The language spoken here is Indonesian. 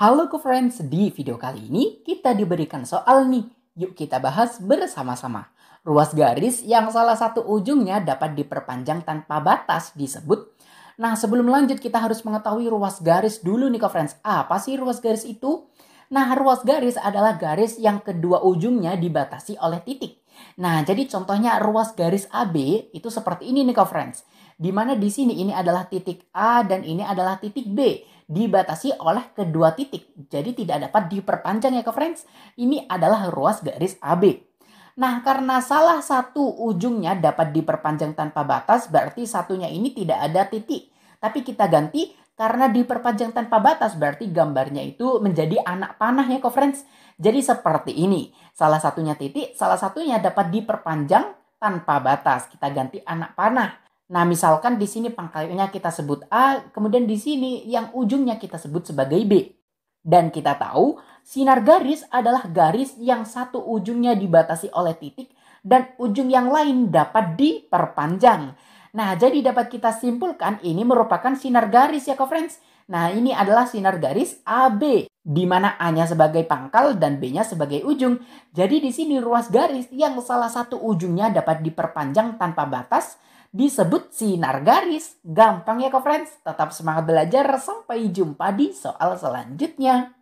Halo friends, di video kali ini kita diberikan soal nih. Yuk kita bahas bersama-sama. Ruas garis yang salah satu ujungnya dapat diperpanjang tanpa batas disebut. Nah sebelum lanjut kita harus mengetahui ruas garis dulu nih friends. Apa sih ruas garis itu? Nah ruas garis adalah garis yang kedua ujungnya dibatasi oleh titik. Nah jadi contohnya ruas garis AB itu seperti ini nih friends. Dimana di sini ini adalah titik A dan ini adalah titik B dibatasi oleh kedua titik. Jadi tidak dapat diperpanjang ya ke friends. Ini adalah ruas garis AB. Nah, karena salah satu ujungnya dapat diperpanjang tanpa batas, berarti satunya ini tidak ada titik. Tapi kita ganti karena diperpanjang tanpa batas, berarti gambarnya itu menjadi anak panah ya, kok friends. Jadi seperti ini, salah satunya titik, salah satunya dapat diperpanjang tanpa batas. Kita ganti anak panah. Nah, misalkan di sini pangkalnya kita sebut A, kemudian di sini yang ujungnya kita sebut sebagai B. Dan kita tahu sinar garis adalah garis yang satu ujungnya dibatasi oleh titik dan ujung yang lain dapat diperpanjang. Nah, jadi dapat kita simpulkan ini merupakan sinar garis ya, ke friends. Nah, ini adalah sinar garis AB, di mana A-nya sebagai pangkal dan B-nya sebagai ujung. Jadi di sini ruas garis yang salah satu ujungnya dapat diperpanjang tanpa batas disebut sinar garis. Gampang ya kok friends, tetap semangat belajar. Sampai jumpa di soal selanjutnya.